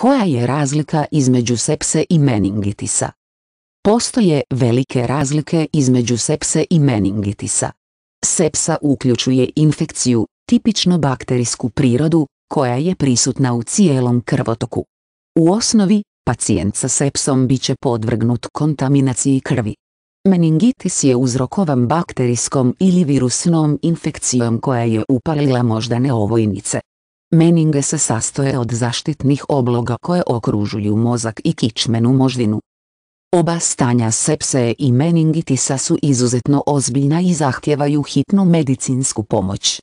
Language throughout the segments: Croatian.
Koja je razlika između sepse i meningitisa? Postoje velike razlike između sepse i meningitisa. Sepsa uključuje infekciju, tipično bakterijsku prirodu, koja je prisutna u cijelom krvotoku. U osnovi, pacijent sa sepsom bit će podvrgnut kontaminaciji krvi. Meningitis je uzrokovan bakterijskom ili virusnom infekcijom koja je upalila moždane ovojnice. Meninge se sastoje od zaštitnih obloga koje okružuju mozak i kičmenu moždinu. Oba stanja sepse i meningitisa su izuzetno ozbiljna i zahtijevaju hitnu medicinsku pomoć.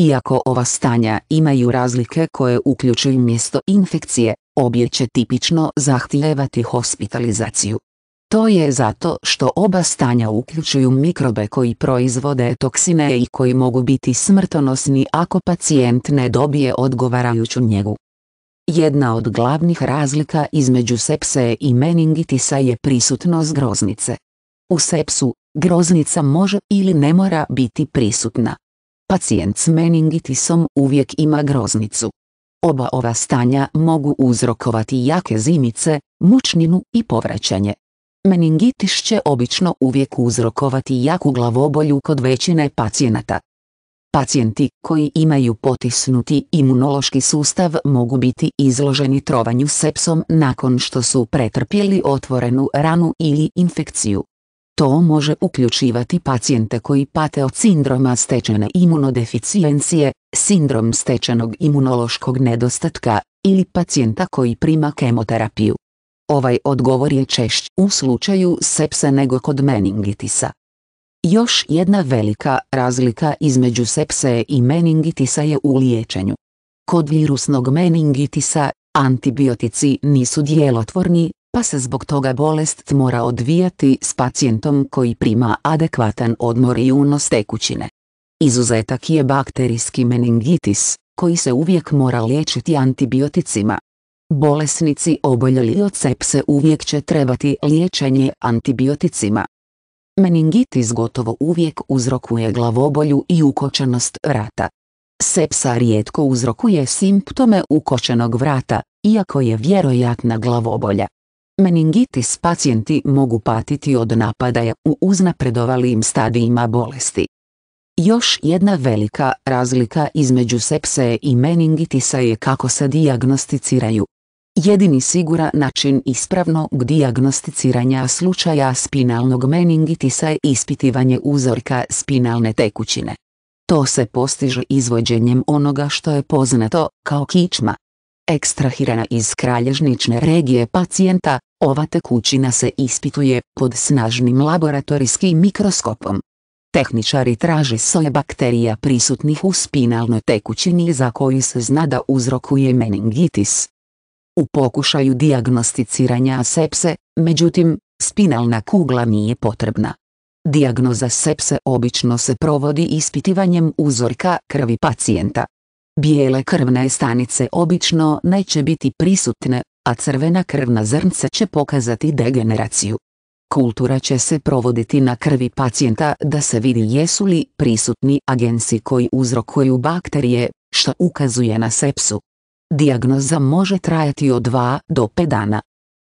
Iako ova stanja imaju razlike koje uključuju mjesto infekcije, obje će tipično zahtijevati hospitalizaciju. To je zato što oba stanja uključuju mikrobe koji proizvode toksine i koji mogu biti smrtonosni ako pacijent ne dobije odgovarajuću njegu. Jedna od glavnih razlika između sepse i meningitisa je prisutnost groznice. U sepsu, groznica može ili ne mora biti prisutna. Pacijent s meningitisom uvijek ima groznicu. Oba ova stanja mogu uzrokovati jake zimice, mučninu i povraćanje meningitis će obično uvijek uzrokovati jaku glavobolju kod većine pacijenata. Pacijenti koji imaju potisnuti imunološki sustav mogu biti izloženi trovanju sepsom nakon što su pretrpjeli otvorenu ranu ili infekciju. To može uključivati pacijente koji pate od sindroma stečene imunodeficijencije, sindrom stečenog imunološkog nedostatka ili pacijenta koji prima kemoterapiju. Ovaj odgovor je češć u slučaju sepse nego kod meningitisa. Još jedna velika razlika između sepse i meningitisa je u liječenju. Kod virusnog meningitisa, antibiotici nisu djelotvorni, pa se zbog toga bolest mora odvijati s pacijentom koji prima adekvatan odmor i unos tekućine. Izuzetak je bakterijski meningitis, koji se uvijek mora liječiti antibioticima. Bolesnici oboljeli od sepse uvijek će trebati liječenje antibioticima. Meningitis gotovo uvijek uzrokuje glavobolju i ukočenost vrata. Sepsa rijetko uzrokuje simptome ukočenog vrata, iako je vjerojatna glavobolja. Meningitis pacijenti mogu patiti od napadaja u uznapredovalim stadijima bolesti. Još jedna velika razlika između sepse i meningitisa je kako se dijagnosticiraju. Jedini siguran način ispravnog dijagnosticiranja slučaja spinalnog meningitisa je ispitivanje uzorka spinalne tekućine. To se postiže izvođenjem onoga što je poznato kao kičma. Ekstrahirana iz kralježnične regije pacijenta, ova tekućina se ispituje pod snažnim laboratorijskim mikroskopom. Tehničari traže soje bakterija prisutnih u spinalnoj tekućini za koju se zna da uzrokuje meningitis. U pokušaju dijagnosticiranja sepse, međutim, spinalna kugla nije potrebna. Diagnoza sepse obično se provodi ispitivanjem uzorka krvi pacijenta. Bijele krvne stanice obično neće biti prisutne, a crvena krvna zrnca će pokazati degeneraciju. Kultura će se provoditi na krvi pacijenta da se vidi jesu li prisutni agenci koji uzrokuju bakterije, što ukazuje na sepsu. Dijagnoza može trajati od 2 do 5 dana,